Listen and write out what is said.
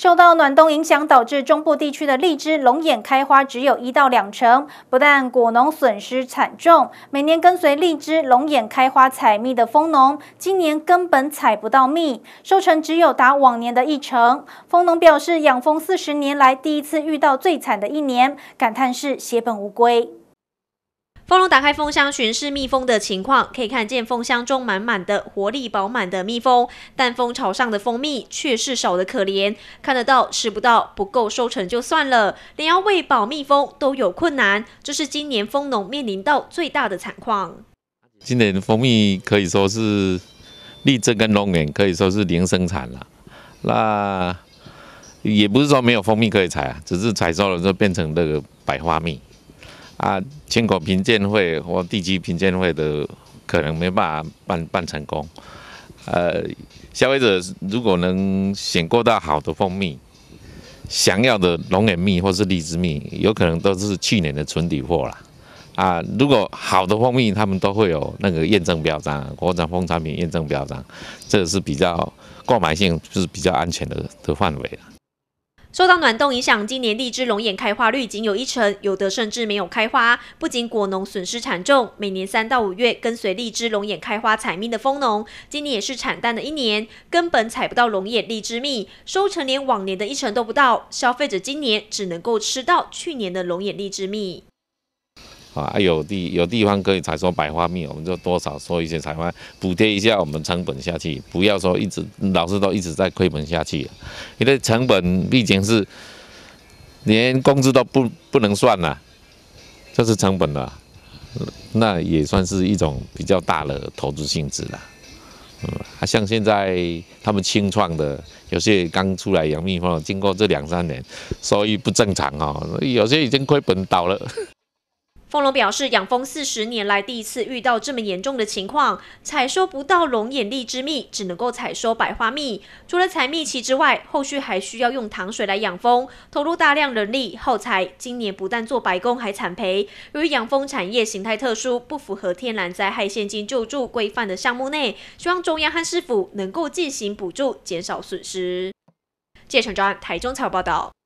受到暖冬影响，导致中部地区的荔枝、龙眼开花只有一到两成，不但果农损失惨重，每年跟随荔枝、龙眼开花采蜜的蜂农，今年根本采不到蜜，收成只有达往年的一成。蜂农表示，养蜂四十年来第一次遇到最惨的一年，感叹是血本无归。蜂农打开蜂箱巡视蜜蜂的情况，可以看见蜂箱中满满的活力饱满的蜜蜂，但蜂巢上的蜂蜜却是少的可怜。看得到吃不到，不够收成就算了，连要喂饱蜜蜂都有困难，这是今年蜂农面临到最大的惨况。今年的蜂蜜可以说是立枝跟龙眼可以说是零生产了，那也不是说没有蜂蜜可以采啊，只是采收了之后变成那个百花蜜。啊，全国评鉴会和地区评鉴会的可能没办法办办成功。呃，消费者如果能选购到好的蜂蜜，想要的龙眼蜜或是荔枝蜜，有可能都是去年的存底货了。啊，如果好的蜂蜜，他们都会有那个验证标章，国产蜂产品验证标章，这是比较购买性就是比较安全的的范围了。受到暖冬影响，今年荔枝龙眼开花率仅有一成，有的甚至没有开花。不仅果农损失惨重，每年三到五月跟随荔枝龙眼开花采蜜的蜂农，今年也是惨淡的一年，根本采不到龙眼荔枝蜜，收成连往年的一成都不到。消费者今年只能够吃到去年的龙眼荔枝蜜。啊，有地有地方可以采收百花蜜，我们就多少收一些采花，补贴一下我们成本下去，不要说一直老是都一直在亏本下去，因为成本毕竟是连工资都不不能算了，这是成本了，那也算是一种比较大的投资性质了。嗯，像现在他们清创的，有些刚出来养蜜蜂，经过这两三年，收益不正常啊，有些已经亏本倒了。凤龙表示，养蜂四十年来第一次遇到这么严重的情况，采收不到龙眼荔枝蜜，只能够采收百花蜜。除了采蜜期之外，后续还需要用糖水来养蜂，投入大量人力耗材。今年不但做白工，还惨赔。由于养蜂产业形态特殊，不符合天然灾害现金救助规范的项目内，希望中央和市府能够进行补助，减少损失。谢承章，台中草报道。